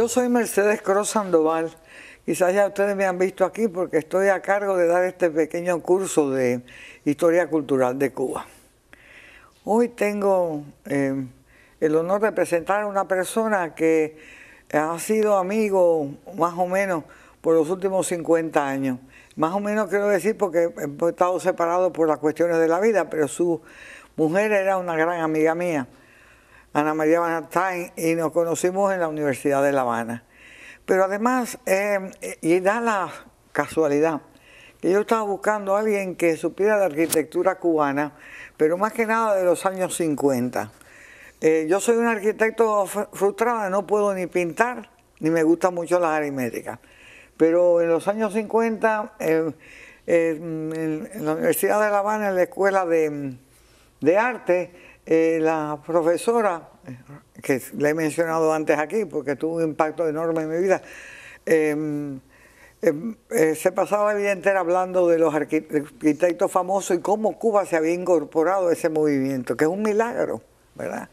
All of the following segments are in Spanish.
Yo soy Mercedes Cross Sandoval. Quizás ya ustedes me han visto aquí porque estoy a cargo de dar este pequeño curso de historia cultural de Cuba. Hoy tengo eh, el honor de presentar a una persona que ha sido amigo más o menos por los últimos 50 años. Más o menos quiero decir porque he estado separado por las cuestiones de la vida, pero su mujer era una gran amiga mía. Ana María Van Banartain, y nos conocimos en la Universidad de La Habana. Pero además, eh, y da la casualidad, que yo estaba buscando a alguien que supiera de arquitectura cubana, pero más que nada de los años 50. Eh, yo soy un arquitecto frustrado, no puedo ni pintar, ni me gusta mucho las aritméticas. Pero en los años 50, en, la Universidad de La Habana, en la Escuela de Arte, eh, la profesora, eh, que le he mencionado antes aquí porque tuvo un impacto enorme en mi vida, em, em, eh, se pasaba la vida entera hablando de los arquitectos famosos y cómo Cuba se había incorporado a ese movimiento, que es un milagro, ¿verdad?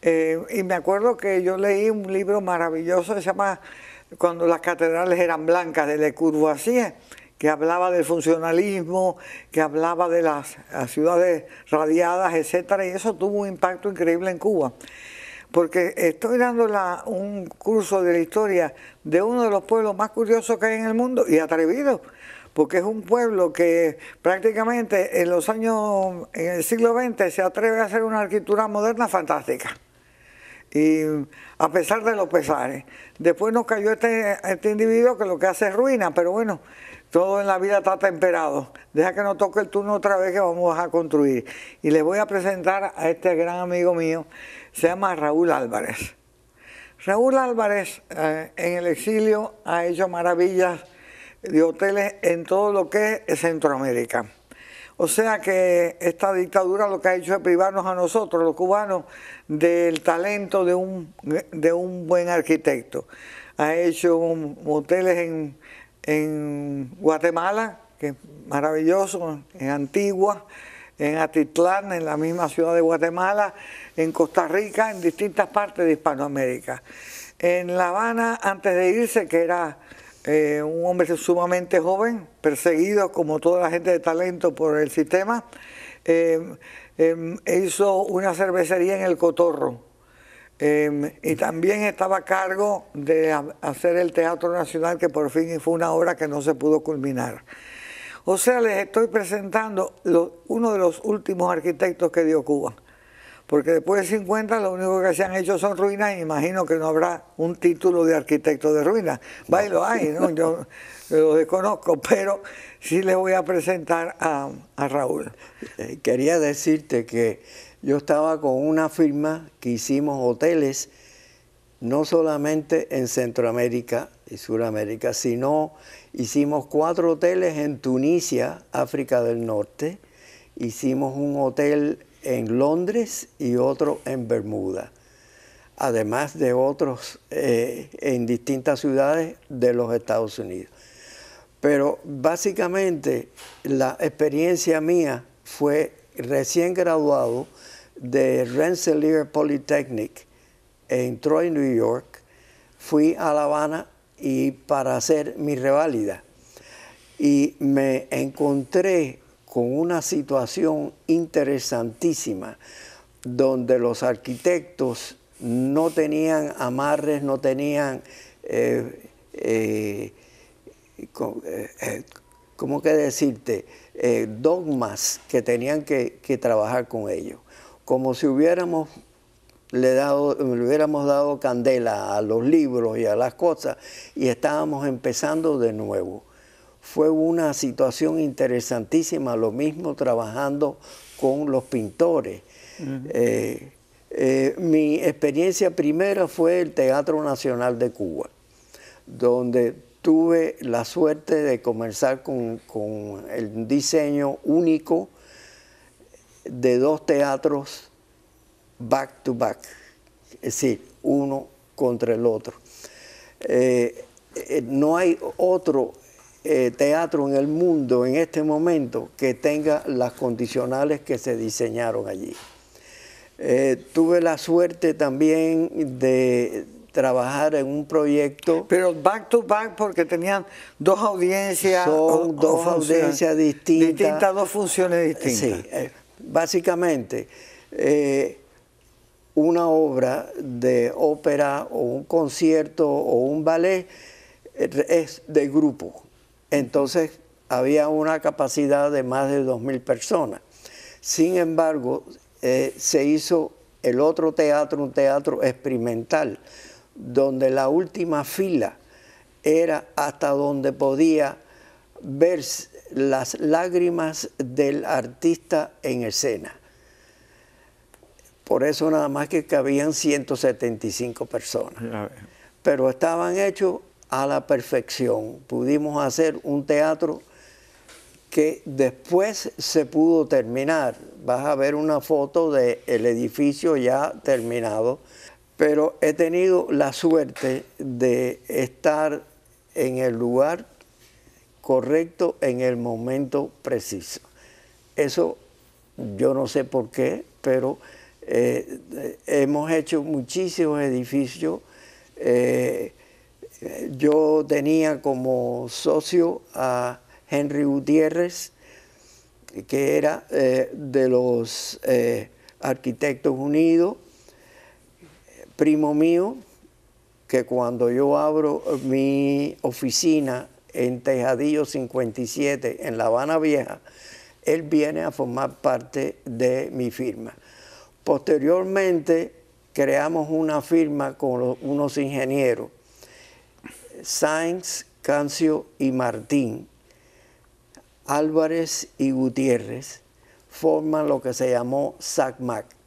Em, y me acuerdo que yo leí un libro maravilloso que se llama Cuando las catedrales eran blancas, de Le Courvoisier, que hablaba del funcionalismo, que hablaba de las, ciudades radiadas, etcétera, y eso tuvo un impacto increíble en Cuba. Porque estoy dando un curso de la historia de uno de los pueblos más curiosos que hay en el mundo y atrevido, porque es un pueblo que prácticamente en los años, en el siglo XX, se atreve a hacer una arquitectura moderna fantástica. Y a pesar de los pesares. Después nos cayó este, este individuo que lo que hace es ruina, pero bueno, todo en la vida está temperado. Deja que nos toque el turno otra vez que vamos a construir. Y le voy a presentar a este gran amigo mío, se llama Raúl Álvarez. Raúl Álvarez eh, en el exilio ha hecho maravillas de hoteles en todo lo que es Centroamérica. O sea que esta dictadura lo que ha hecho es privarnos a nosotros, los cubanos, del talento de un, de un buen arquitecto. Ha hecho hoteles en en Guatemala, que es maravilloso, en Antigua, en Atitlán, en la misma ciudad de Guatemala, en Costa Rica, en distintas partes de Hispanoamérica. En La Habana, antes de irse, que era eh, un hombre sumamente joven, perseguido como toda la gente de talento por el sistema, eh, eh, hizo una cervecería en el Cotorro Em, y también estaba a cargo de hacer el Teatro Nacional, que por fin fue una obra que no se pudo culminar. O sea, les estoy presentando uno de los últimos arquitectos que dio Cuba. Porque después de 50 lo único que se han hecho son ruinas y imagino que no habrá un título de arquitecto de ruinas. Bailo hay, ¿no? Yo, lo desconozco, pero sí les voy a presentar a, Raúl. Eh, quería decirte que yo estaba con una firma que hicimos hoteles no solamente en Centroamérica y Suramérica, sino hicimos cuatro hoteles en Tunisia, África del Norte, hicimos un hotel en Londres y otro en Bermuda, además de otros eh, en distintas ciudades de los Estados Unidos. Pero básicamente la experiencia mía fue recién graduado de Rensselaer Polytechnic, en Troy, New York, fui a La Habana y para hacer mi reválida. Y me encontré con una situación interesantísima, donde los arquitectos no tenían amarres, no tenían eh, eh, eh, ¿cómo que decirte? Eh, dogmas que tenían que, trabajar con ellos. Como si hubiéramos le, dado, hubiéramos dado candela a los libros y a las cosas y estábamos empezando de nuevo. Fue una situación interesantísima, lo mismo trabajando con los pintores. Eh, eh, mi experiencia primera fue el Teatro Nacional de Cuba, donde tuve la suerte de comenzar con, con el diseño único de dos teatros back to back, es decir, uno contra el otro. Eh, eh, no hay otro eh, teatro en el mundo en este momento que tenga las condicionales que se diseñaron allí. tuve la suerte también de, trabajar en un proyecto. Pero back to back porque tenían dos audiencias. Son dos audiencias distintas. Distintas, dos funciones distintas. Sí, eh, básicamente, eh, una obra de ópera o un concierto o un ballet eh, es de grupo. Entonces había una capacidad de más de 2.000 personas. Sin embargo, se hizo el otro teatro, un teatro experimental, donde la última fila era hasta donde podía ver las lágrimas del artista en escena. Por eso nada más que cabían 175 personas. Pero estaban hechos a la perfección. Pudimos hacer un teatro que después se pudo terminar. Vas a ver una foto del edificio ya terminado pero he tenido la suerte de estar en el lugar correcto en el momento preciso. Eso yo no sé por qué, pero eh, hemos hecho muchísimos edificios. Eh, yo tenía como socio a Henry Gutiérrez, que era eh, de los Arquitectos Unidos, primo mío que cuando yo abro eh, mi oficina en Tejadillo 57 en La Habana Vieja, él viene a formar parte de mi firma. Posteriormente creamos una firma con unos ingenieros, Sainz, Cancio y Martín, Álvarez y Gutiérrez, forman lo que se llamó SACMAC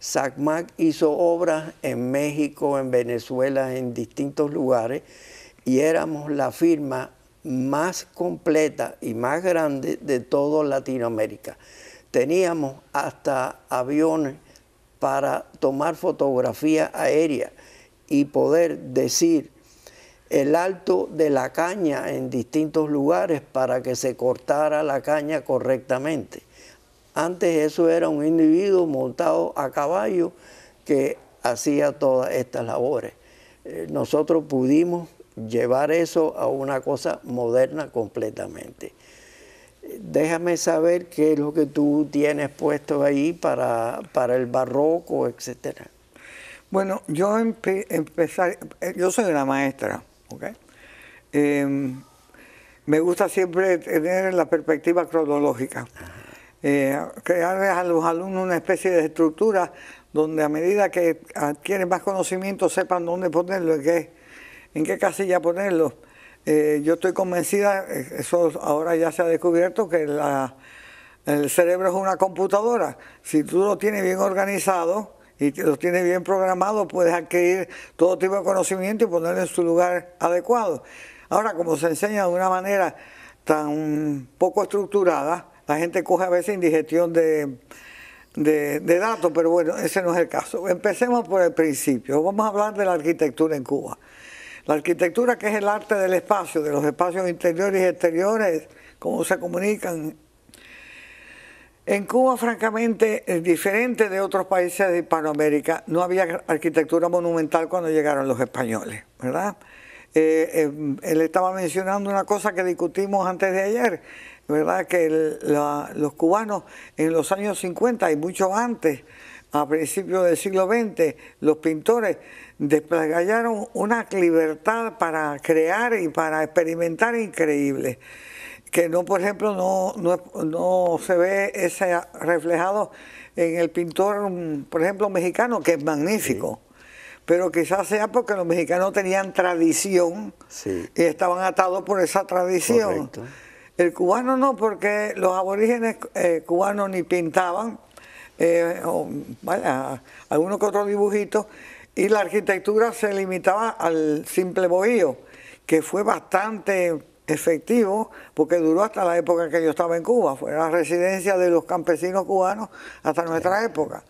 SACMAC hizo obras en México, en Venezuela, en distintos lugares, y éramos la firma más completa y más grande de toda Latinoamérica. Teníamos hasta aviones para tomar fotografía aérea y poder decir el alto de la caña en distintos lugares para que se cortara la caña correctamente. Antes eso era un individuo montado a caballo que hacía todas estas labores. Eh, nosotros pudimos llevar eso a una cosa moderna completamente. Déjame saber qué es lo que tú tienes puesto ahí para, para el barroco, etc. Bueno, yo empezar, eh, yo soy una maestra, em, me gusta siempre tener la perspectiva cronológica. Eh, crearles a los alumnos una especie de estructura donde a medida que adquieren más conocimiento sepan dónde ponerlo, en qué, en qué casilla ponerlo. Eh, yo estoy convencida, eh, eso ahora ya se ha descubierto, que el cerebro es una computadora. Si tú lo tienes bien organizado y lo tienes bien programado, puedes adquirir todo tipo de conocimiento y ponerlo en su lugar adecuado. Ahora, como se enseña de una manera tan poco estructurada, la gente coge a veces indigestión de, datos, pero bueno, ese no es el caso. Empecemos por el principio. Vamos a hablar de la arquitectura en Cuba. La arquitectura que es el arte del espacio, de los espacios interiores y exteriores, cómo se comunican. En Cuba, francamente, diferente de otros países de Hispanoamérica, no había arquitectura monumental cuando llegaron los españoles, ¿verdad? Eh, eh, él estaba mencionando una cosa que discutimos antes de ayer, ¿verdad? Que los cubanos en los años 50 y mucho antes, a principios del siglo XX, los pintores desplegaron una libertad para crear y para experimentar increíble que no, por ejemplo, no, no, se ve ese reflejado en el pintor, por ejemplo, mexicano, que es magnífico. Pero quizás sea porque los mexicanos tenían tradición y estaban atados por esa tradición. El cubano no, porque los aborígenes eh, cubanos ni pintaban, eh, algunos que otros dibujitos, y la arquitectura se limitaba al simple bohío, que fue bastante efectivo porque duró hasta la época que yo estaba en Cuba, fue la residencia de los campesinos cubanos hasta nuestra época.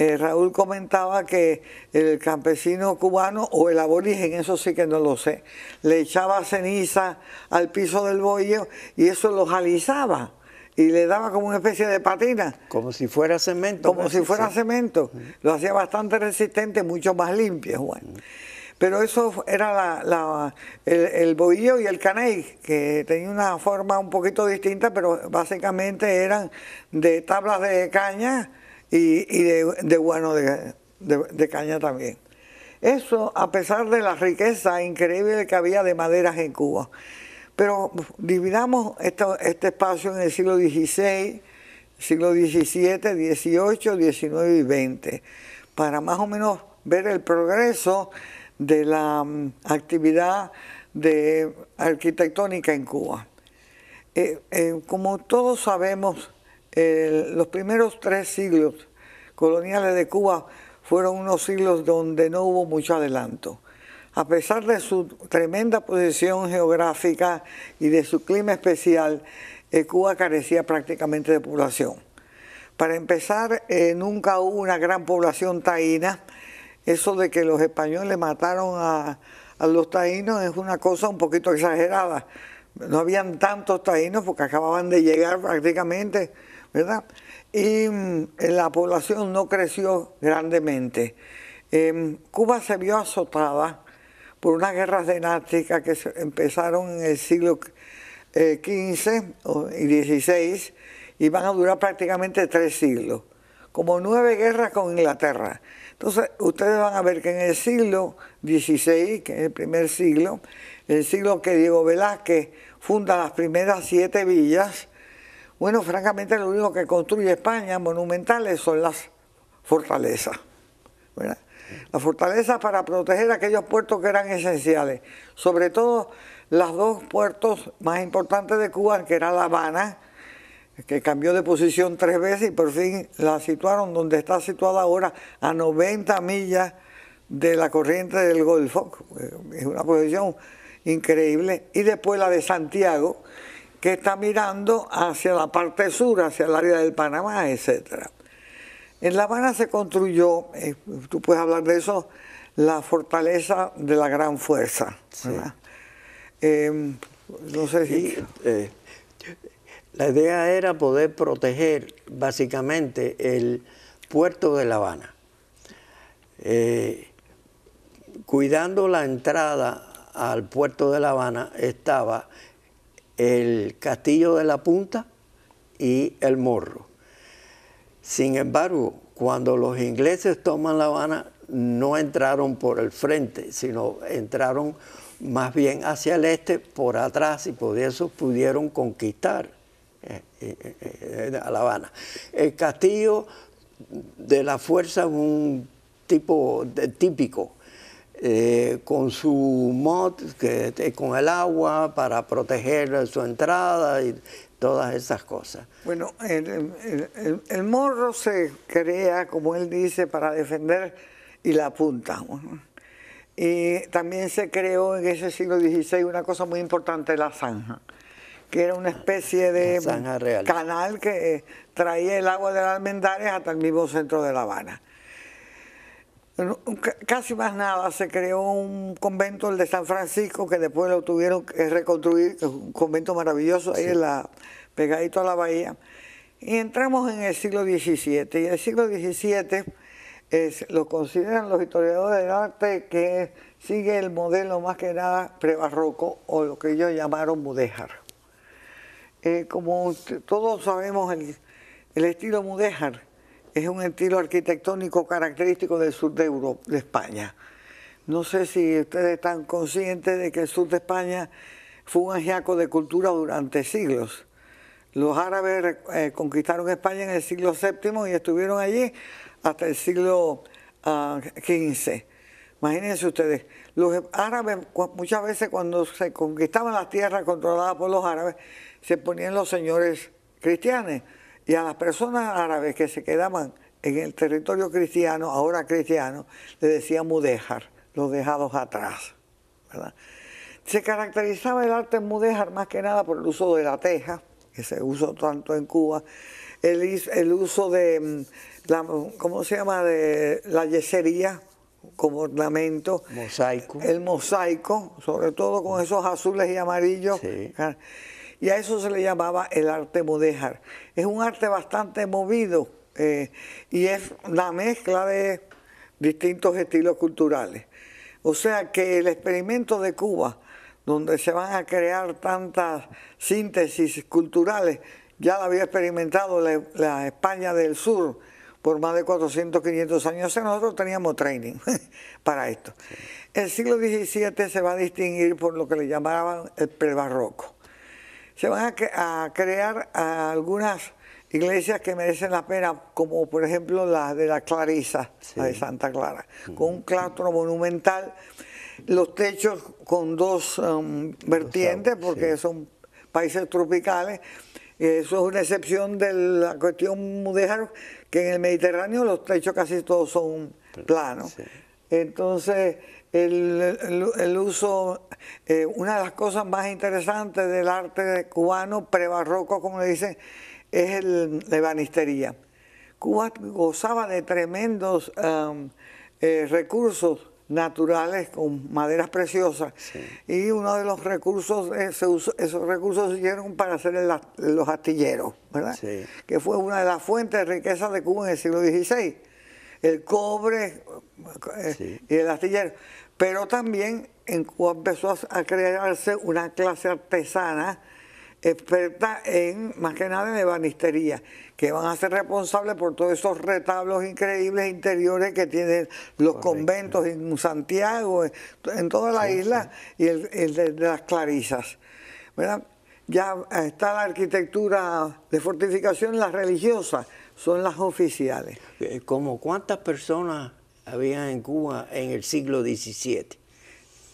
Eh, Raúl comentaba que el campesino cubano o el aborigen, eso sí que no lo sé, le echaba ceniza al piso del bohío y eso lo jalizaba y le daba como una especie de patina. Como si fuera cemento. Como pues, si fuera cemento. Lo hacía bastante resistente, mucho más limpio, Juan. Pero eso era el, el bohío y el caney, que tenía una forma un poquito distinta, pero básicamente eran de tablas de caña y, de, de, de, caña también. Eso a pesar de la riqueza increíble que había de maderas en Cuba. Pero dividamos este espacio en el siglo XVI, siglo XVII, XVIII, XIX y XX, para más o menos ver el progreso de la mm, actividad arquitectónica en Cuba. Eh, eh, como todos sabemos, los primeros tres siglos coloniales de Cuba fueron unos siglos donde no hubo mucho adelanto. A pesar de su tremenda posición geográfica y de su clima especial, eh, Cuba carecía prácticamente de población. Para empezar, eh, nunca hubo una gran población taína. Eso de que los españoles mataron a, a los taínos es una cosa un poquito exagerada. No habían tantos taínos porque acababan de llegar prácticamente ¿verdad? Y mm, eh, la población no creció grandemente. Em, Cuba se vio azotada por unas guerras dinásticas que empezaron en el siglo XV eh, y XVI y van a durar prácticamente tres siglos, como nueve guerras con Inglaterra. Entonces, ustedes van a ver que en el siglo XVI, que es el primer siglo, el siglo que Diego Velázquez funda las primeras siete villas, bueno, francamente lo único que construye España monumentales son las fortalezas. Las fortalezas para proteger aquellos puertos que eran esenciales, sobre todo los dos puertos más importantes de Cuba, que era La Habana, que cambió de posición tres veces y por fin la situaron donde está situada ahora, a 90 millas de la corriente del Golfo. Es una posición increíble. Y después la de Santiago, que está mirando hacia la parte sur, hacia el área del Panamá, etc. En La Habana se construyó, eh, tú puedes hablar de eso, la fortaleza de la gran fuerza. Em, no sé si... Eh, la idea era poder proteger básicamente el puerto de La Habana, eh, cuidando la entrada al puerto de La Habana estaba el Castillo de la Punta y el Morro. Sin embargo, cuando los ingleses toman La Habana, no entraron por el frente, sino entraron más bien hacia el este, por atrás, y por eso pudieron conquistar a eh, eh, eh, La Habana. El castillo de la fuerza es un tipo típico, eh, con su mod, eh, con el agua para proteger su entrada y todas esas cosas. Bueno, el, morro se crea, como él dice, para defender y la punta. Y también se creó en ese siglo XVI una cosa muy importante, la zanja, que era una especie de canal que traía el agua de las almendares hasta el mismo centro de La Habana casi más nada, se creó un convento, el de San Francisco, que después lo tuvieron que reconstruir, un convento maravilloso, ahí en la, pegadito a la bahía. Y entramos en el siglo XVII, y el siglo XVII es, lo consideran los historiadores del arte que sigue el modelo más que nada prebarroco, o lo que ellos llamaron mudéjar. Eh, como todos sabemos, el, el estilo mudéjar es un estilo arquitectónico característico del sur de, Europa, de España. No sé si ustedes están conscientes de que el sur de España fue un ajiaco de cultura durante siglos. Los árabes eh, conquistaron España en el siglo VII y estuvieron allí hasta el siglo XV. Ah, Imagínense ustedes, los árabes muchas veces cuando se conquistaban las tierras controladas por los árabes, se ponían los señores cristianos y a las personas árabes que se quedaban en el territorio cristiano, ahora cristiano, le decían mudéjar, los dejados atrás. Se caracterizaba el arte mudéjar más que nada por el uso de la teja, que se usó tanto en Cuba, el, uso de mm, la, ¿cómo se llama? de yesería como ornamento. Mosaico. El mosaico, sobre todo con esos azules y amarillos. Ah, y a eso se le llamaba el arte mudéjar. Es un arte bastante movido eh, y es la mezcla de distintos estilos culturales. O sea que el experimento de Cuba, donde se van a crear tantas síntesis culturales, ya lo había experimentado la, España del Sur por más de 400, 500 años. O nosotros teníamos training para esto. El siglo XVII se va a distinguir por lo que le llamaban el prebarroco se van a, crear algunas iglesias que merecen la pena, como por ejemplo la de la Clarisa, la de Santa Clara, con un claustro monumental, los techos con dos um, vertientes, porque son países tropicales. Eso es una excepción de la cuestión mudéjar, que en el Mediterráneo los techos casi todos son planos. Entonces, el, uso, eh, una de las cosas más interesantes del arte cubano prebarroco, como le dicen, es el, la ebanistería. Cuba gozaba de tremendos um, eh, recursos naturales con maderas preciosas y uno de los recursos eh, esos recursos se hicieron para hacer los astilleros ¿verdad? que fue una de las fuentes de riqueza de Cuba en el siglo XVI el cobre eh, y el astillero. Pero también en empezó a crearse una clase artesana experta en, más que nada, en ebanistería, que van a ser responsables por todos esos retablos increíbles interiores que tienen los conventos en Santiago, en toda la isla, y el, de, las clarisas. Ya está la arquitectura de fortificación, la religiosa, son las oficiales. Eh, ¿Como cuántas personas había en Cuba en el siglo XVII?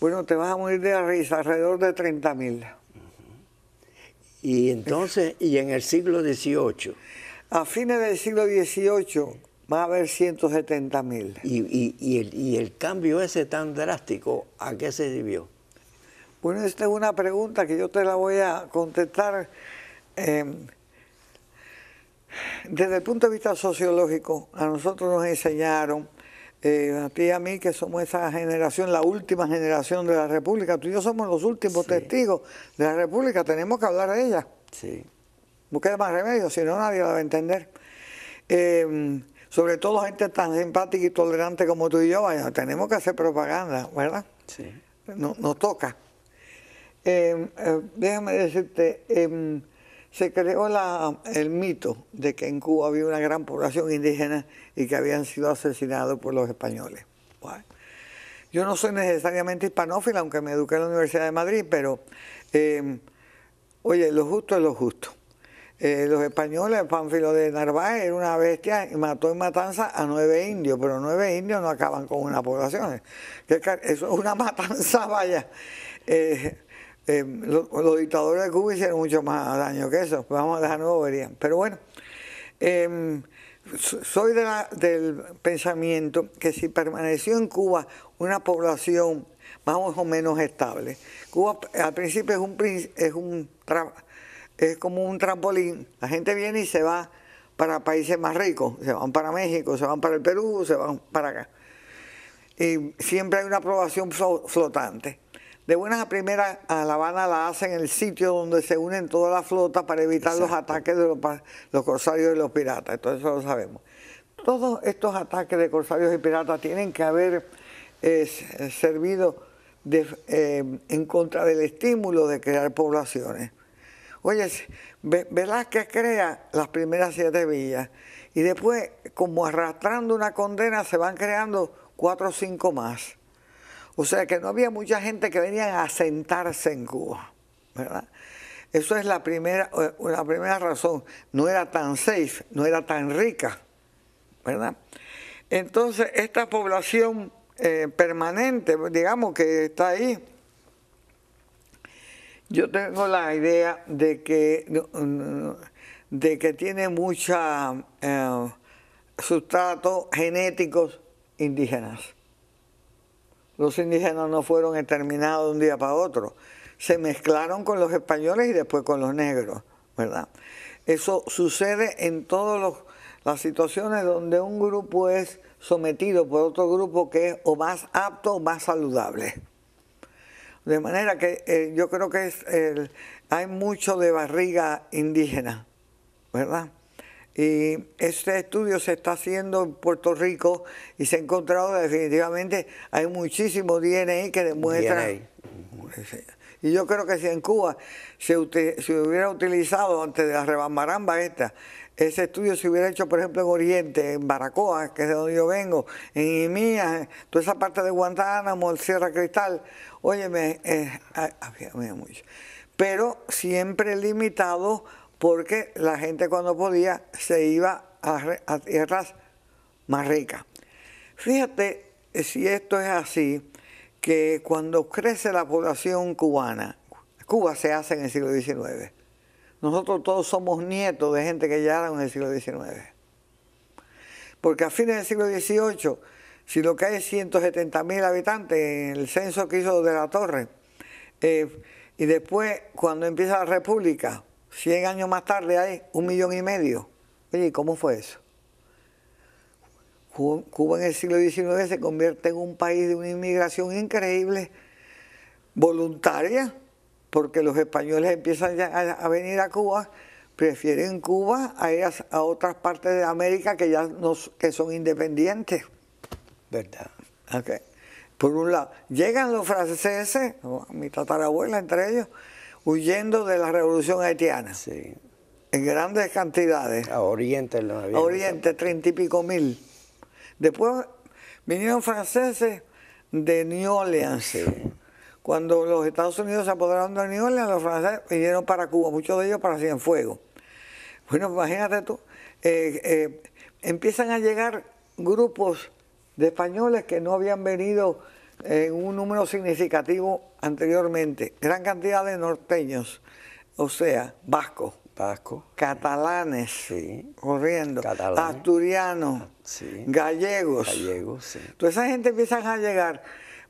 Bueno, te vas a morir de la risa, alrededor de 30 mil. Y entonces, ¿y en el siglo XVIII? A fines del siglo XVIII va a haber 170 mil. ¿Y, el, cambio ese tan drástico, a qué se debió? Bueno, esta es una pregunta que yo te la voy a contestar. Eh, desde el punto de vista sociológico, a nosotros nos enseñaron, eh, a ti y a mí, que somos esa generación, la última generación de la República, tú y yo somos los últimos testigos de la República, tenemos que hablar de ella. Sí. Busquemos más remedio, si no nadie la va a entender. Eh, sobre todo gente tan simpática y tolerante como tú y yo, tenemos que hacer propaganda, ¿verdad? Sí. nos toca. Eh, déjame decirte em, se creó el mito de que en Cuba había una gran población indígena y que habían sido asesinados por los españoles. yo no soy necesariamente hispanófila, aunque me eduqué en la Universidad de Madrid, pero em, oye, lo justo es lo justo. Eh, los españoles, el panfilo de Narváez era una bestia y mató en matanza a nueve indios, pero nueve indios no acaban con una población. Eso es una matanza, vaya. Eh, eh, los dictadores de Cuba hicieron mucho más daño que eso, pues vamos a dejar verían. Pero bueno, em, soy de del pensamiento que si permaneció en Cuba una población más o menos estable, Cuba al principio es un, es un es como un trampolín, la gente viene y se va para países más ricos, se van para México, se van para el Perú, se van para acá. Y siempre hay una aprobación flotante. De buenas a primeras, a La Habana la hacen en el sitio donde se unen todas las flota para evitar los ataques de los, corsarios y los piratas. Entonces eso lo sabemos. Todos estos ataques de corsarios y piratas tienen que haber eh, eh, servido eh, en contra del estímulo de crear poblaciones. Oye, que crea las primeras siete villas y después, como arrastrando una condena, se van creando cuatro o cinco más. O sea que no había mucha gente que venía a sentarse en Cuba, ¿verdad? Eso es la primera, eh, primera razón. No era tan safe, no era tan rica, ¿verdad? Entonces, esta población eh, permanente, digamos que está ahí, yo tengo la idea de que, de que tiene muchos eh, sustratos genéticos indígenas. Los indígenas no fueron exterminados de un día para otro. Se mezclaron con los españoles y después con los negros, ¿verdad? Eso sucede en todas las situaciones donde un grupo es sometido por otro grupo que es o más apto o más saludable. De manera que eh, yo creo que es hay mucho de barriga indígena, ¿verdad? Y este estudio se está haciendo en Puerto Rico y se ha encontrado definitivamente hay muchísimo DNA que demuestra. Y yo creo que si en Cuba se, hubiera utilizado antes de la rebambaramba esta, ese estudio se hubiera hecho, por ejemplo, en Oriente, en Baracoa, que es de donde yo vengo, en Imías, toda esa parte de Guantánamo, el Sierra Cristal, óyeme, eh, mucho. Pero siempre limitado porque la gente cuando podía se iba a, tierras más ricas. Fíjate eh, si esto es así, que cuando crece la población cubana, Cuba se hace en el siglo XIX. Nosotros todos somos nietos de gente que ya era en el siglo XIX. Porque a fines del siglo XVIII, si lo que hay es mil habitantes, en el censo que hizo de la Torre, eh, y después cuando empieza la República, 100 años más tarde hay un millón y medio. Oye, ¿cómo fue eso? Cuba en el siglo XIX se convierte en un país de una inmigración increíble, voluntaria, porque los españoles empiezan ya a, venir a Cuba, prefieren Cuba a, a otras partes de América que ya que son independientes. ¿Verdad? Por un lado, llegan los franceses, mi tatarabuela entre ellos, huyendo de la revolución haitiana. Sí. En grandes cantidades. A Oriente los había. A Oriente, treinta y pico mil. Después vinieron franceses de New Orleans. Cuando los Estados Unidos se apoderaron de New Orleans, los franceses vinieron para Cuba, muchos de ellos para fuego. Bueno, imagínate tú, eh, eh, empiezan a llegar grupos de españoles que no habían venido en un número significativo anteriormente, gran cantidad de norteños, o sea, vascos, catalanes corriendo, asturianos, gallegos. gallegos sí. Entonces esa gente empieza a llegar,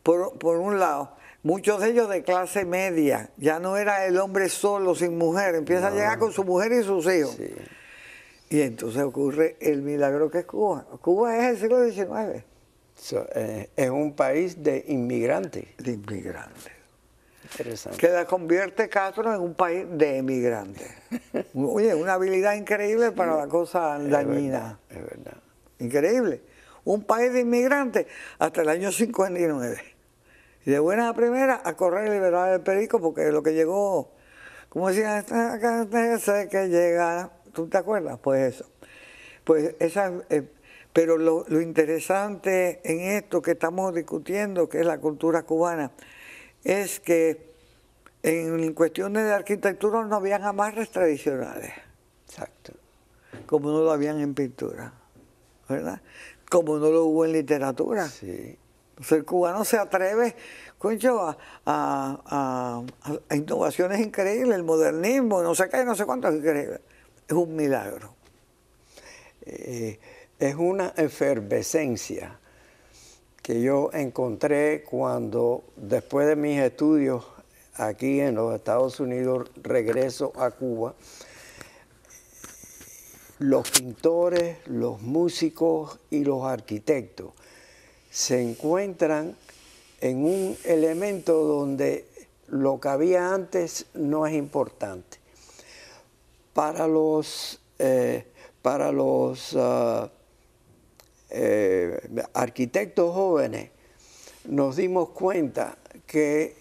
por, un lado, muchos de ellos de clase media, ya no era el hombre solo, sin mujer, empieza a llegar con su mujer y sus hijos. Y entonces ocurre el milagro que es Cuba. Cuba es el siglo XIX. Eh, es un país de inmigrantes. De inmigrantes que la convierte Castro en un país de emigrantes. Oye, una habilidad increíble para la cosa dañina. es verdad. Increíble. Un país de inmigrantes hasta el año 59. Y de buena a primera a correr y liberar el perico porque lo que llegó, como decían, este este que llega, ¿tú te acuerdas? Pues eso. Pues esa... Eh, pero lo interesante en esto que estamos discutiendo, que es la cultura cubana, es que en cuestiones de arquitectura no habían amarres tradicionales. Exacto. Como no lo habían en pintura, ¿verdad? Como no lo hubo en literatura. Sí. Entonces, el cubano se atreve, concho, a, innovaciones increíbles, el modernismo, no sé qué, no sé cuánto es increíble. Es un milagro. Eh, es una efervescencia que yo encontré cuando después de mis estudios aquí en los Estados Unidos regreso a Cuba, los pintores, los músicos y los arquitectos se encuentran en un elemento donde lo que había antes no es importante. Para los, eh, para los ah, eh, arquitectos jóvenes, nos dimos cuenta que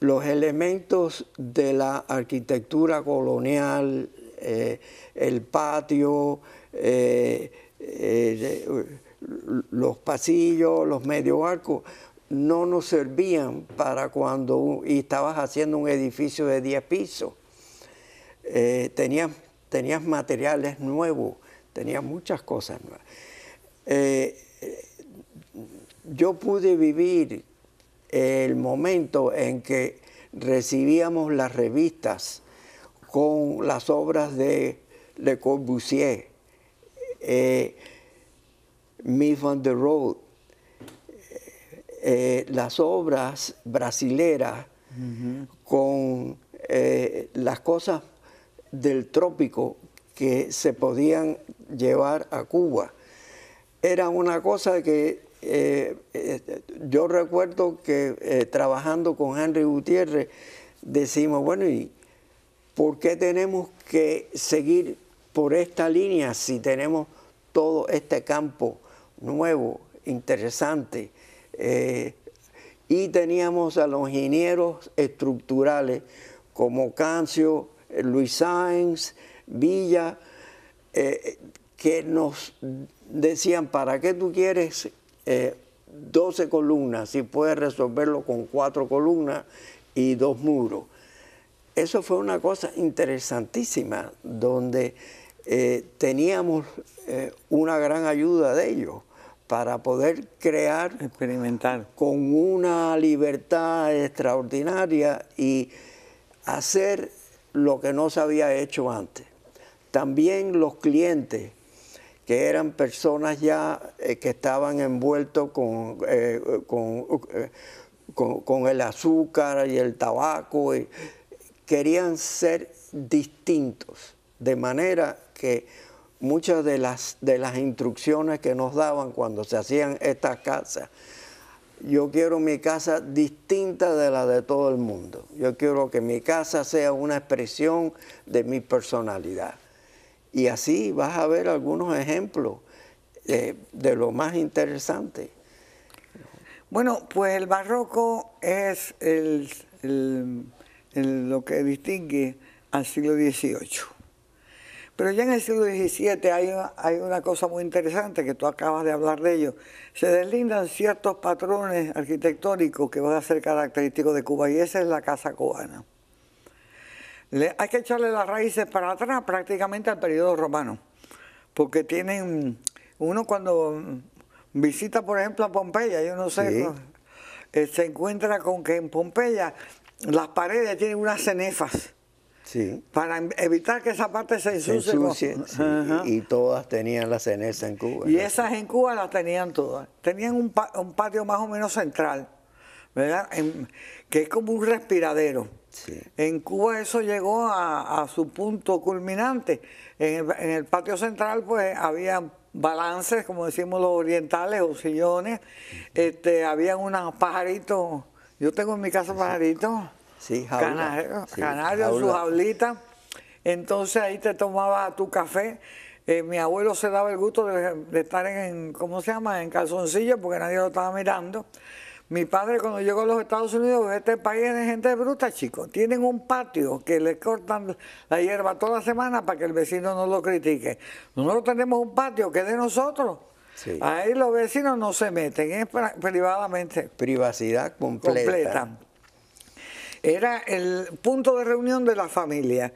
los elementos de la arquitectura colonial, eh, el patio, eh, los pasillos, los medio arcos, no nos servían para cuando estabas haciendo un edificio de 10 pisos. tenías, tenías materiales nuevos, tenías muchas cosas nuevas. Eh, yo pude vivir el momento en que recibíamos las revistas con las obras de Le Corbusier, eh, van the Road, eh, las obras brasileras con eh, las cosas del trópico que se podían llevar a Cuba era una cosa que eh, este, yo recuerdo que eh, trabajando con Henry Gutiérrez decimos, bueno, ¿y por qué tenemos que seguir por esta línea si tenemos todo este campo nuevo, interesante? Eh, y teníamos a los ingenieros estructurales como Cancio, Luis Sáenz, Villa, que nos decían, ¿para qué tú quieres 12 eh, columnas si puedes resolverlo con 4 columnas y dos muros? Eso fue una cosa interesantísima, donde eh, teníamos eh, una gran ayuda de ellos para poder crear, experimentar con una libertad extraordinaria y hacer lo que no se había hecho antes. También los clientes que eran personas ya eh, que estaban envueltos eh, eh, con, con, el azúcar y el tabaco, y querían ser distintos, de manera que muchas de las, de las instrucciones que nos daban cuando se hacían estas casas, yo quiero mi casa distinta de la de todo el mundo. Yo quiero que mi casa sea una expresión de mi personalidad. Y así vas a ver algunos ejemplos eh, de, lo más interesante. Bueno, pues el barroco es lo que distingue al siglo XVIII. Pero ya en el siglo XVII hay una, hay una cosa muy interesante que tú acabas de hablar de ello. Se deslindan ciertos patrones arquitectónicos que van a ser característicos de Cuba y esa es la casa cubana hay que echarle las raíces para atrás prácticamente al periodo romano, porque tienen, uno cuando visita por ejemplo a Pompeya, yo no sé, eh, se encuentra con que en Pompeya las paredes tienen unas cenefas. Sí. Para em, evitar que esa parte se ensucie. Y todas tenían las cenefas en Cuba. Y esas en Cuba las tenían todas. Tenían un, patio más o menos central, ¿verdad? que es como un respiradero en Cuba eso llegó a, su punto culminante. En el, patio central pues había balances, como decimos los orientales, o sillones, este, habían unos pajaritos, yo tengo en mi casa pajaritos, sí, canarios, sus jaulitas, entonces ahí te tomaba tu café. Eh, mi abuelo se daba el gusto de, estar en, ¿cómo se llama?, en calzoncillo porque nadie lo estaba mirando. Mi padre cuando llegó a los Estados Unidos, este país es de gente bruta, chicos. Tienen un patio que le cortan la hierba toda la semana para que el vecino no lo critique. Nosotros tenemos un patio que es de nosotros. Ahí los vecinos no se meten, es privadamente. Privacidad completa. Era el punto de reunión de la familia.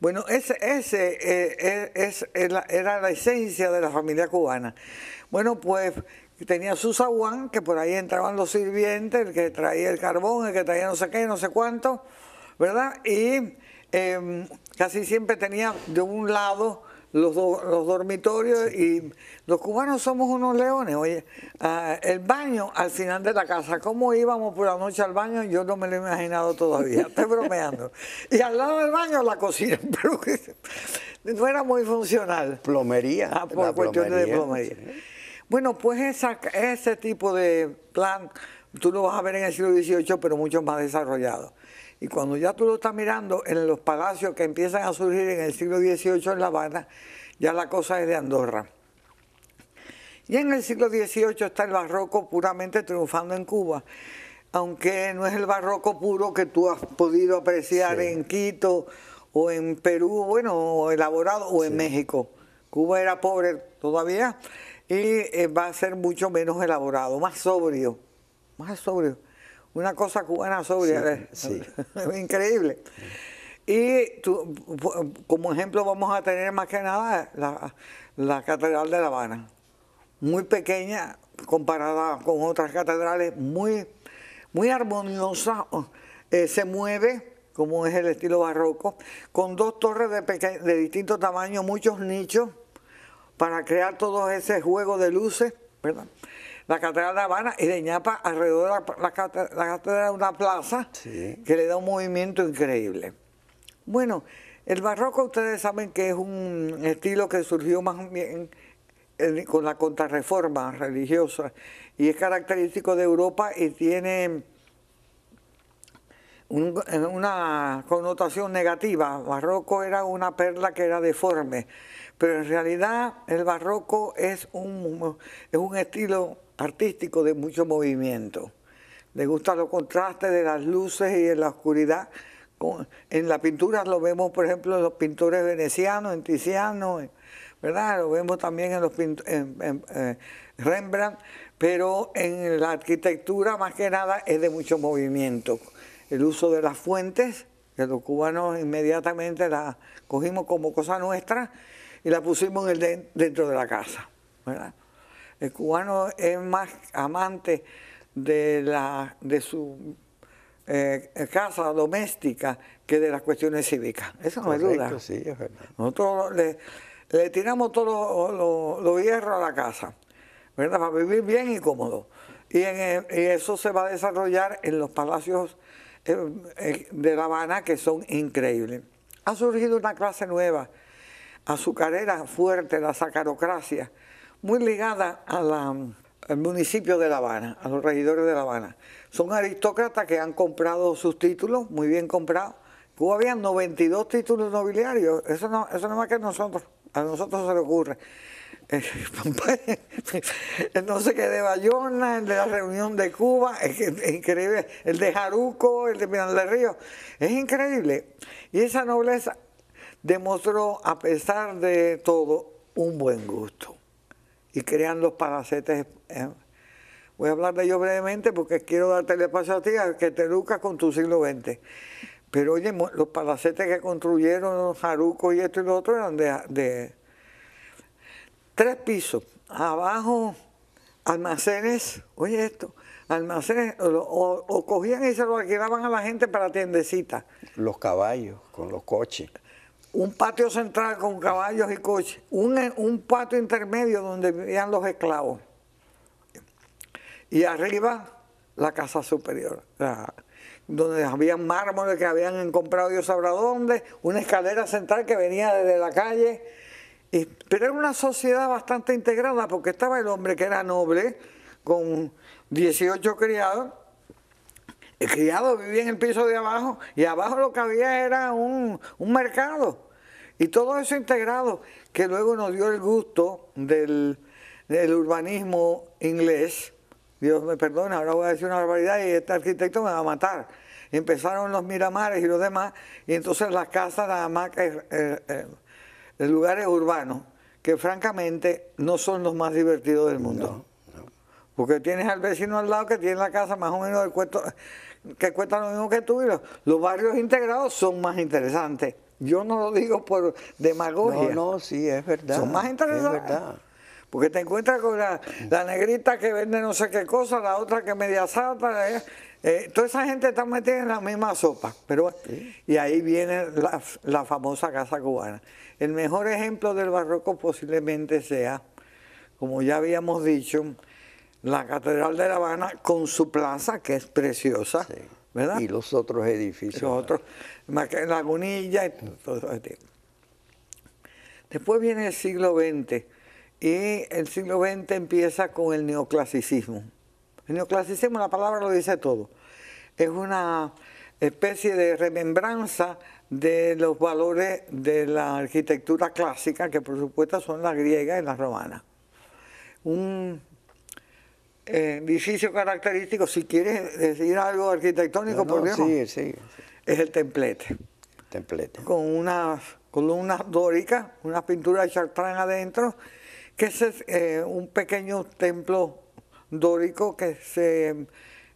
Bueno, ese, ese eh, eh, es, era la esencia de la familia cubana. Bueno, pues tenía su zaguán, que por ahí entraban los sirvientes, el que traía el carbón, el que traía no sé qué, no sé cuánto, ¿verdad? Y em, casi siempre tenía de un lado los, dormitorios y los cubanos somos unos leones, oye, ah, el baño al final de la casa, cómo íbamos por la noche al baño, yo no me lo he imaginado todavía, estoy bromeando. Y al lado del baño la cocina, pero no era muy funcional. Plomería. Ah, por la cuestión de plomería. Bueno, pues ese tipo de plan tú lo vas a ver en el siglo XVIII, pero mucho más desarrollado. Y cuando ya tú lo estás mirando en los palacios que empiezan a surgir en el siglo XVIII en La Habana, ya la cosa es de Andorra. Y en el siglo XVIII está el barroco puramente triunfando en Cuba, aunque no es el barroco puro que tú has podido apreciar en Quito o en Perú, bueno, elaborado, o en México. Cuba era pobre todavía, y eh, va a ser mucho menos elaborado, más sobrio, más sobrio. Una cosa cubana sobria, sí, eh, increíble. Y como ejemplo vamos a tener más que nada la, Catedral de La Habana, muy pequeña comparada con otras catedrales, muy, muy armoniosa, eh, se mueve como es el estilo barroco, con dos torres de, de distinto tamaño, muchos nichos, para crear todo ese juego de luces, La Catedral de Habana y de Ñapa alrededor de la, catedral de una plaza que le da un movimiento increíble. Bueno, el barroco ustedes saben que es un estilo que surgió más bien con la contrarreforma religiosa y es característico de Europa y tiene una connotación negativa. Barroco era una perla que era deforme, pero en realidad el barroco es un, es un estilo artístico de mucho movimiento. Le gustan los contrastes de las luces y de la oscuridad. En la pintura lo vemos, por ejemplo, en los pintores venecianos, en Tiziano, ¿verdad? Lo vemos también en los en, en eh, Rembrandt, pero en la arquitectura más que nada es de mucho movimiento. El uso de las fuentes, que los cubanos inmediatamente las cogimos como cosa nuestra, y la pusimos en el dentro de la casa. ¿verdad? El cubano es más amante de, la, de su eh, casa doméstica que de las cuestiones cívicas. Eso no es duda. Nosotros le, tiramos todo lo, hierro a la casa, ¿verdad? Para vivir bien y cómodo. y eh, eso se va a desarrollar en los palacios eh, de La Habana que son increíbles. Ha surgido una clase nueva azucarera fuerte, la sacarocracia, muy ligada al municipio de La Habana, a los regidores de La Habana. Son aristócratas que han comprado sus títulos, muy bien comprados. Cuba había 92 títulos nobiliarios, eso no, eso no más que nosotros, a nosotros se le ocurre. Entonces, eh, que de Bayona, el de la reunión de Cuba, es, increíble, el de Jaruco, el de Pinal del Río, es increíble. Y esa nobleza demostró, a pesar de todo, un buen gusto. Y crean los palacetes. Eh, voy a hablar de ellos brevemente porque quiero darte el espacio a ti, que te lucas con tu siglo XX. Pero oye, los palacetes que construyeron, los jarucos y esto y lo otro, eran de, tres pisos. Abajo, almacenes, oye esto, almacenes, o, o, cogían y se lo alquilaban a la gente para tiendecitas. Los caballos, con los coches un patio central con caballos y coches, un, patio intermedio donde vivían los esclavos y arriba la casa superior, donde había mármoles que habían comprado Dios sabrá dónde, una escalera central que venía desde la calle. pero era una sociedad bastante integrada porque estaba el hombre que era noble, con 18 criados. El criado vivía en el piso de abajo y abajo lo que había era un, un mercado y todo eso integrado, que luego nos dio el gusto del, urbanismo inglés. Dios me perdona, ahora voy a decir una barbaridad y este arquitecto me va a matar. Empezaron los Miramares y los demás, y entonces las casas, nada más eh, eh lugares urbanos, que francamente no son los más divertidos del mundo. Porque tienes al vecino al lado que tiene la casa más o menos del cuento, que cuesta lo mismo que tú, y los barrios integrados son más interesantes. Yo no lo digo por demagogia. No, no, sí, es verdad. Son más interesantes. Es verdad. Porque te encuentras con la, negrita que vende no sé qué cosa, la otra que media sata. Eh, toda esa gente está metida en la misma sopa. Pero, Y ahí viene la, la, famosa casa cubana. El mejor ejemplo del barroco posiblemente sea, como ya habíamos dicho, la Catedral de La Habana con su plaza, que es preciosa. Y los otros edificios. Los otros, Lagunilla y todo Después viene el siglo XX y el siglo XX empieza con el neoclasicismo. El neoclasicismo, la palabra lo dice todo. Es una especie de remembranza de los valores de la arquitectura clásica, que por supuesto son la griega y la romana. Un eh, edificio característico, si quieres decir algo arquitectónico, por ejemplo es el templete. Templete. Con unas columnas dóricas, una pintura de chartrán adentro, que es eh, un pequeño templo dórico que se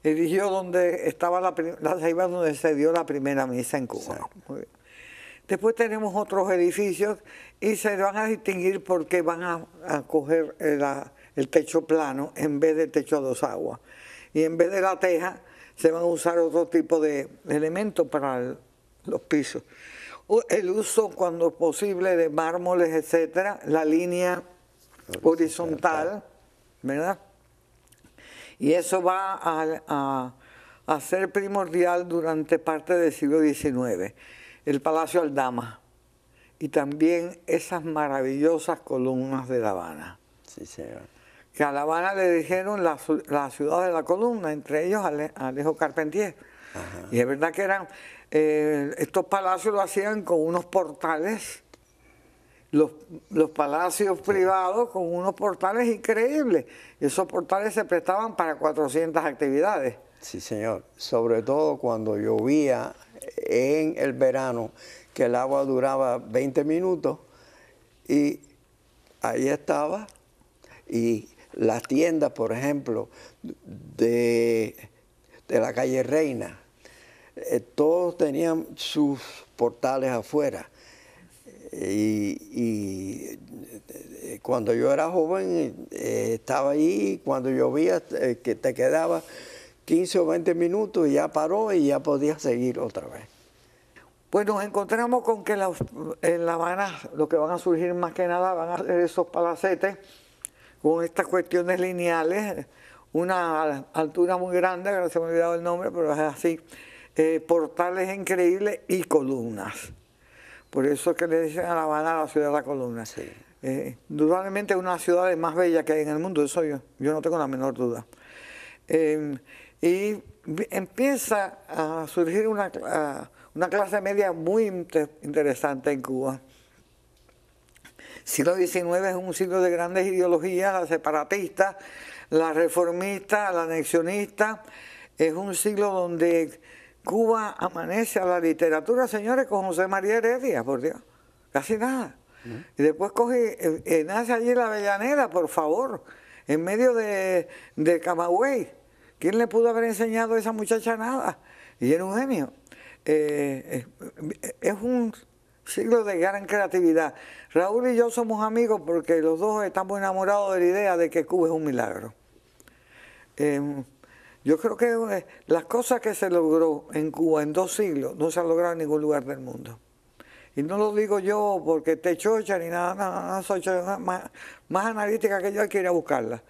erigió donde estaba la, donde se dio la primera misa en Cuba. Después tenemos otros edificios y se van a distinguir porque van a, coger eh, la el techo plano en vez del techo a dos aguas. Y en vez de la teja se van a usar otro tipo de elementos para los pisos. El uso, cuando es posible, de mármoles, etcétera, la línea horizontal, ¿verdad? Y eso va a, a, ser primordial durante parte del siglo XIX. El Palacio Aldama y también esas maravillosas columnas de La Habana. Sí, señor que a La Habana le dijeron la ciudad de la columna, entre ellos Alejo Carpentier. Y es verdad que eran, eh, estos palacios lo hacían con unos portales, los, palacios privados con unos portales increíbles. esos portales se prestaban para 400 actividades. Sí, señor. Sobre todo cuando llovía en el verano, que el agua duraba 20 minutos y ahí estaba y las tiendas, por ejemplo, de, la calle Reina, eh, todos tenían sus portales afuera. Y, eh, cuando yo era joven eh, estaba ahí, cuando llovía que te quedaba 15 o 20 minutos y ya paró y ya podías seguir otra vez. Pues nos encontramos con que en La Habana lo que van a surgir más que nada van a ser esos palacetes con estas cuestiones lineales, una altura muy grande, que no se me ha olvidado el nombre, pero es así, eh, portales increíbles y columnas. Por eso que le dicen a La Habana la ciudad de la columna. Sí. Eh, indudablemente es una de ciudades más bella que hay en el mundo, eso yo, no tengo la menor duda. Eh, y empieza a surgir una, una clase media muy interesante en Cuba siglo XIX es un siglo de grandes ideologías, la separatista, la reformista, la anexionista. Es un siglo donde Cuba amanece a la literatura, señores, con José María Heredia, por Dios. Casi nada. Y después coge, eh, eh, nace allí la Avellaneda, por favor, en medio de, de Camagüey. ¿Quién le pudo haber enseñado a esa muchacha nada? Y era un genio. Eh, es un siglo de gran creatividad. Raúl y yo somos amigos porque los dos estamos enamorados de la idea de que Cuba es un milagro. Em, yo creo que eh, las cosas que se logró en Cuba en dos siglos no se han logrado en ningún lugar del mundo. Y no lo digo yo porque te chocha ni nada, no, soy más, más analítica que yo hay que ir a buscarla.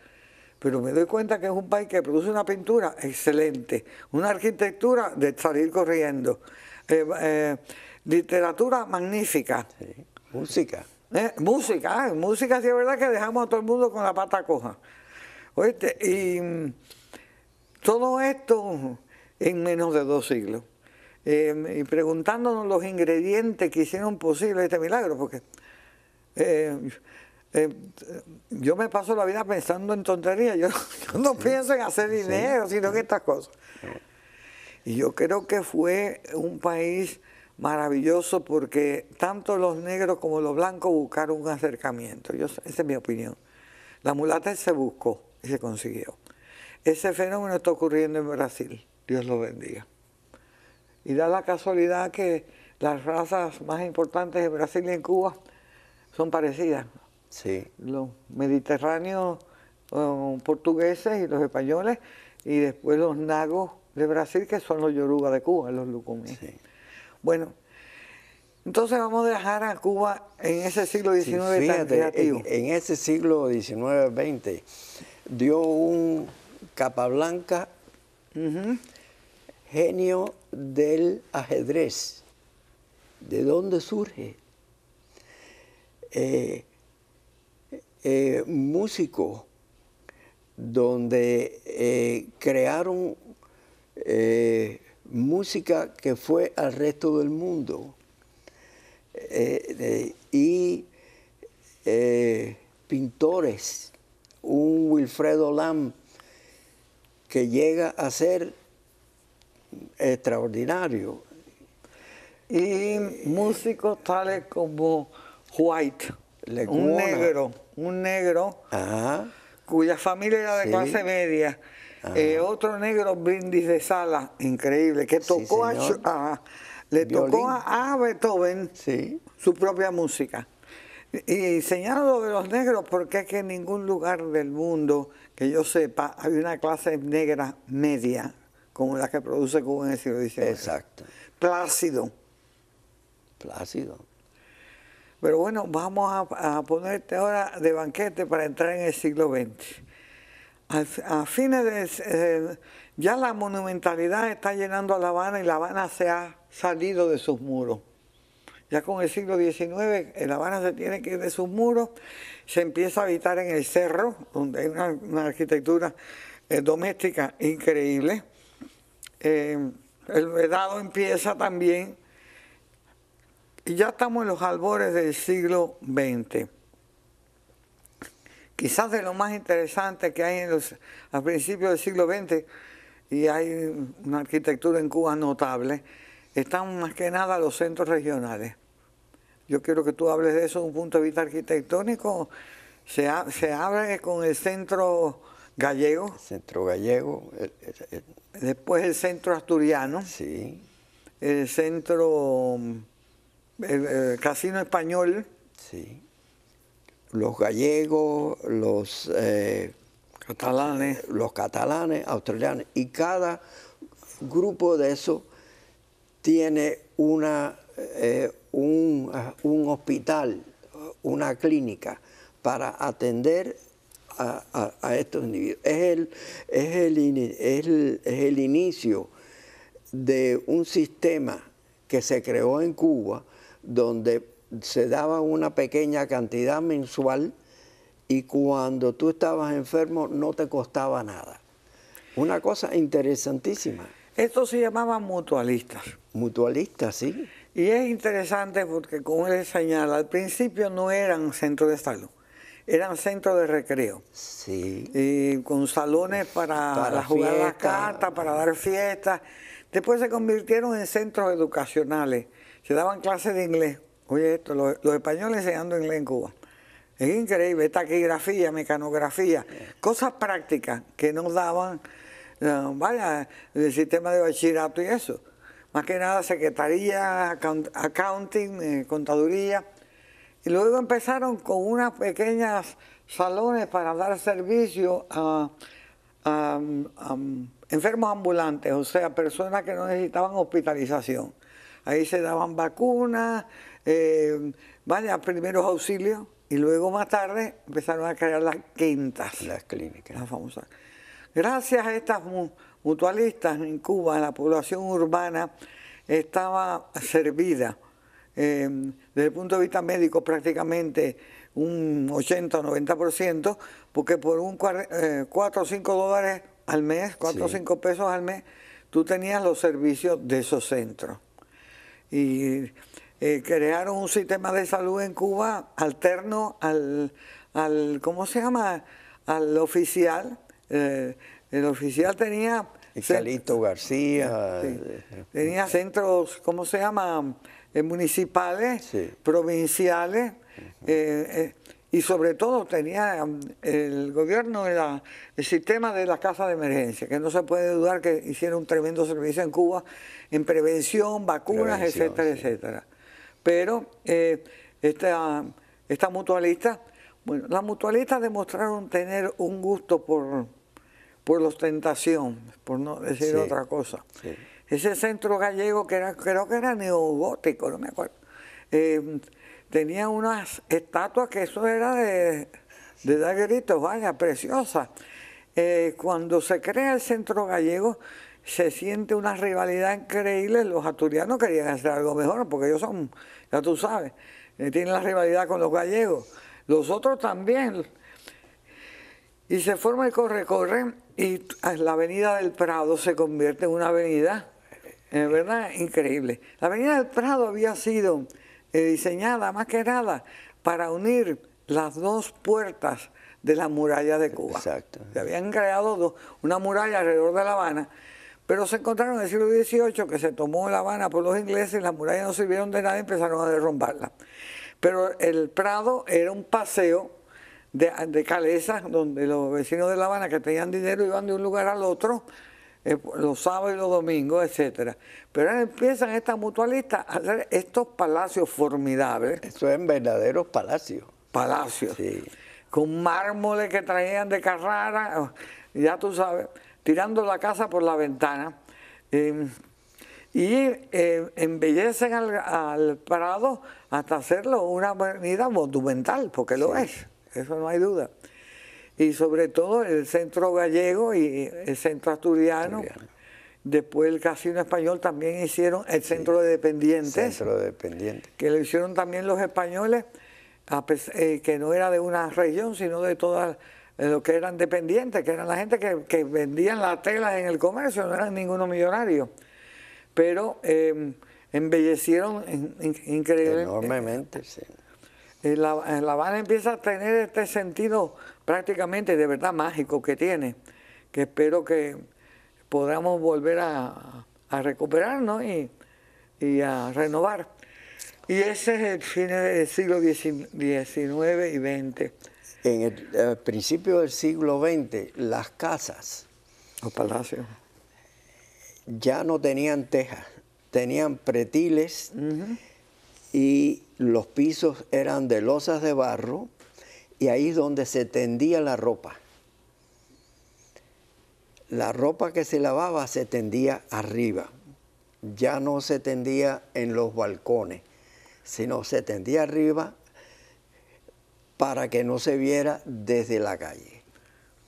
Pero me doy cuenta que es un país que produce una pintura excelente, una arquitectura de salir corriendo. Eh, eh, Literatura magnífica. Música. Eh, música, ah, música sí es verdad que dejamos a todo el mundo con la pata coja. ¿Oíste? Y mm, todo esto en menos de dos siglos. Em, y preguntándonos los ingredientes que hicieron posible este milagro, porque em, em, yo me paso la vida pensando en tonterías, yo, no pienso en hacer dinero, sino en estas cosas. Y yo creo que fue un país maravilloso porque tanto los negros como los blancos buscaron un acercamiento. esa es mi opinión. La mulata se buscó y se consiguió. Ese fenómeno está ocurriendo en Brasil. Dios lo bendiga. Y da la casualidad que las razas más importantes de Brasil y en Cuba son parecidas. Sí. Los mediterráneos um, portugueses y los españoles, y después los nagos de Brasil, que son los yoruba de Cuba, los lucumíes. Bueno, entonces vamos a dejar a Cuba en ese siglo XIX fíjate, En, ese siglo XIX-XX dio un Capablanca genio del ajedrez. ¿De dónde surge? Eh, eh, músico donde eh, crearon música que fue al resto del mundo. Eh, eh, y eh, pintores, un Wilfredo Lam que llega a ser extraordinario. Y músicos tales como White, un negro, un negro cuya familia era de clase media Ah. Eh, otro negro, Brindis de Sala, increíble, que tocó, a, le tocó a Beethoven su propia música. Y señalo de los negros porque es que en ningún lugar del mundo que yo sepa hay una clase negra media como la que produce Cuba en el siglo Exacto. Plácido. Plácido. Pero bueno, vamos a ponerte ahora de banquete para entrar en el siglo XX. A, fines de... Eh, ya la monumentalidad está llenando a La Habana y La Habana se ha salido de sus muros. Ya con el siglo XIX, eh, La Habana se tiene que ir de sus muros, se empieza a habitar en el cerro, donde hay una, arquitectura eh, doméstica increíble. el vedado empieza también, y ya estamos en los albores del siglo XX quizás de lo más interesante que hay en los, a principios del siglo XX, y hay una arquitectura en Cuba notable, están más que nada los centros regionales. Yo quiero que tú hables de eso desde un punto de vista arquitectónico. Se, abre con el centro gallego. centro gallego. después el centro asturiano. Sí. El centro. El, casino español. Sí los gallegos, los eh, catalanes, los catalanes, australianos, y cada grupo de esos tiene una, eh, un, hospital, una clínica para atender a, estos individuos. Es el, el, es el inicio de un sistema que se creó en Cuba donde se daba una pequeña cantidad mensual y cuando tú estabas enfermo no te costaba nada. Una cosa interesantísima. Esto se llamaba mutualistas. Mutualistas, sí. Y es interesante porque, como les señala, al principio no eran centros de salud, eran centros de recreo. Sí. Y con salones para, para jugar las cartas, para dar fiestas. Después se convirtieron en centros educacionales. Se daban clases de inglés Oye, esto, los, españoles enseñando inglés en Cuba. Es increíble, taquigrafía, mecanografía, cosas prácticas que nos daban, eh, vaya, el sistema de bachillerato y eso. Más que nada secretaría, accounting, eh, contaduría. Y luego empezaron con unas pequeñas salones para dar servicio a enfermos ambulantes, o sea, personas que no necesitaban hospitalización. Ahí se daban vacunas, eh, vaya, primeros auxilios y luego más tarde empezaron a crear las quintas. Las clínicas. famosas. Gracias a estas mutualistas en Cuba, la población urbana estaba servida. Eh, desde el punto de vista médico prácticamente un 80 o 90%, porque por un 4 eh, o 5 dólares al mes, 4 o 5 pesos al mes, tú tenías los servicios de esos centros. Y eh, crearon un sistema de salud en Cuba alterno al, al ¿cómo se llama? Al oficial. Eh, el oficial tenía... Calito García. Eh, tenía centros, ¿cómo se llama? municipales, provinciales. y sobre todo tenía mm, el gobierno el sistema de la casa de emergencia, que no se puede dudar que hicieron un tremendo servicio en Cuba en prevención, vacunas, etcétera, etcétera. Pero eh, esta, mutualista, bueno, las mutualistas demostraron tener un gusto por, por la ostentación, por no decir otra cosa. Ese centro gallego, que era, creo que era neogótico, no me acuerdo, eh, tenía unas estatuas que eso era de, de dar vaya, preciosa eh, cuando se crea el centro gallego, se siente una rivalidad increíble. Los asturianos querían hacer algo mejor, porque ellos son, ya tú sabes, eh, tienen la rivalidad con los gallegos. Los otros también. Y se forma el corre-corre y la avenida del Prado se convierte en una avenida, en eh, verdad, increíble. La avenida del Prado había sido eh, diseñada más que nada para unir las dos puertas de la muralla de Cuba. Exacto. Se habían creado dos, una muralla alrededor de La Habana pero se encontraron en el siglo XVIII que se tomó La Habana por los ingleses, las murallas no sirvieron de nada y empezaron a derrumbarla. Pero el Prado era un paseo de, caleza, donde los vecinos de La Habana que tenían dinero iban de un lugar al otro eh, los sábados y los domingos, etc. Pero empiezan estas mutualistas a hacer estos palacios formidables. Estos es verdaderos palacios. Palacios. Sí. Con mármoles que traían de Carrara, ya tú sabes tirando la casa por la ventana. Em, y em, embellecen al, Prado hasta hacerlo una avenida monumental, porque lo es, eso no hay duda. Y sobre todo el centro gallego y el centro asturiano, después el casino español también hicieron el centro de dependientes, centro de que lo hicieron también los españoles, eh, que no era de una región, sino de todas los que eran dependientes, que eran la gente que, que vendían las telas en el comercio, no eran ninguno millonario. Pero em, embellecieron increíblemente. Enormemente, sí. Eh, eh, la, Habana empieza a tener este sentido prácticamente de verdad mágico que tiene, que espero que podamos volver a, recuperarnos y a renovar. Y ese es el fin del siglo XIX y XX en el, eh, principio del siglo XX, las casas. Los palacios. Ya no tenían tejas, tenían pretiles y los pisos eran de losas de barro y ahí es donde se tendía la ropa. La ropa que se lavaba se tendía arriba, ya no se tendía en los balcones, sino se tendía arriba para que no se viera desde la calle.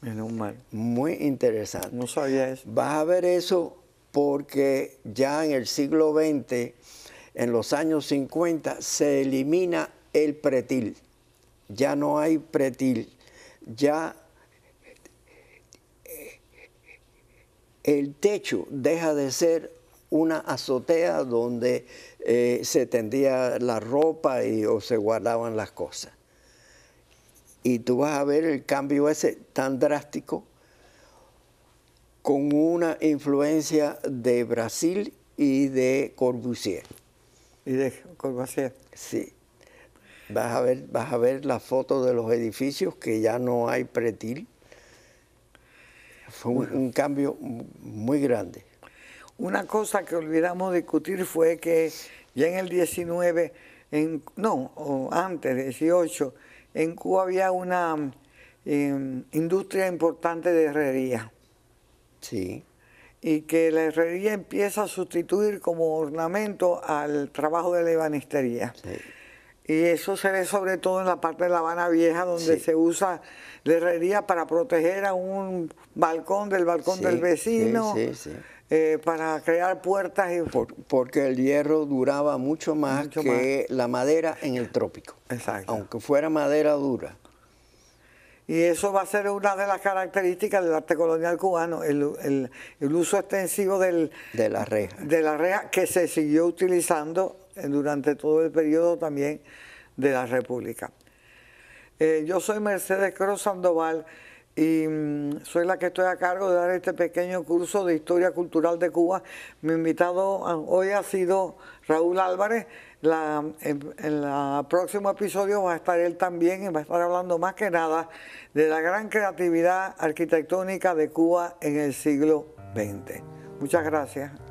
Menos mal. Muy interesante. No sabía eso. Vas a ver eso porque ya en el siglo XX, en los años 50, se elimina el pretil. Ya no hay pretil. Ya eh, el techo deja de ser una azotea donde eh, se tendía la ropa y, o se guardaban las cosas y tú vas a ver el cambio ese tan drástico con una influencia de Brasil y de Corbusier. Y de Corbusier. Sí. Vas a ver, vas a ver las fotos de los edificios que ya no hay pretil. Fue un, cambio muy grande. Una cosa que olvidamos discutir fue que ya en el 19, en, no, antes, 18, en Cuba había una em, industria importante de herrería. Sí. Y que la herrería empieza a sustituir como ornamento al trabajo de la ebanistería. Sí. Y eso se ve sobre todo en la parte de La Habana Vieja, donde se usa la herrería para proteger a un balcón del balcón del vecino. Sí, sí, sí. Eh, para crear puertas. Y... porque el hierro duraba mucho más que la madera en el trópico. Exacto. Aunque fuera madera dura. Y eso va a ser una de las características del arte colonial cubano, el, uso extensivo de la reja. De la reja que se siguió utilizando eh, durante todo el periodo también de la República. Eh, yo soy Mercedes Cruz Sandoval y mm, soy la que estoy a cargo de dar este pequeño curso de historia cultural de Cuba. Mi invitado ah, hoy ha sido Raúl Álvarez. La, en, el próximo episodio va a estar él también y va a estar hablando más que nada de la gran creatividad arquitectónica de Cuba en el siglo XX. Muchas gracias.